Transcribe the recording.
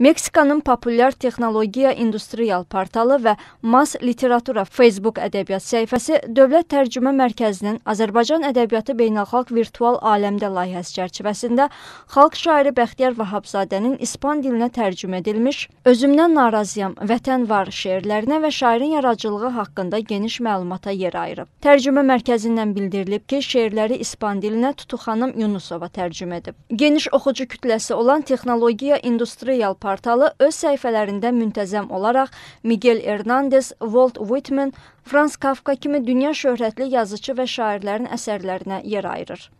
Meksikanın populyar texnologiya industrial portalı və Mas literatura Facebook ədəbiyyat səhifəsi Dövlət Tərcümə Mərkəzinin Azərbaycan ədəbiyyatı beynəlxalq virtual aləmdə layihəsi çərçivəsində xalq şairi Bəxtiyar Vahabzadənin ispan dilinə tərcümə edilmiş Özümdən narazıyam, Vətən var şeirlərinə və şairin yaradıcılığı haqqında geniş məlumata yer ayırıb. Tərcümə mərkəzindən bildirilib ki, şeirləri ispan dilinə Tutuxanım Yunusova tərcümə edib. Geniş oxucu kütləsi olan texnologiya industrial portalı portalı öz səhifələrində müntəzəm olaraq Miguel Hernandez, Walt Whitman, Franz Kafka kimi dünya şöhrətli yazıçı və şairlərin əsərlərinə yer ayırır.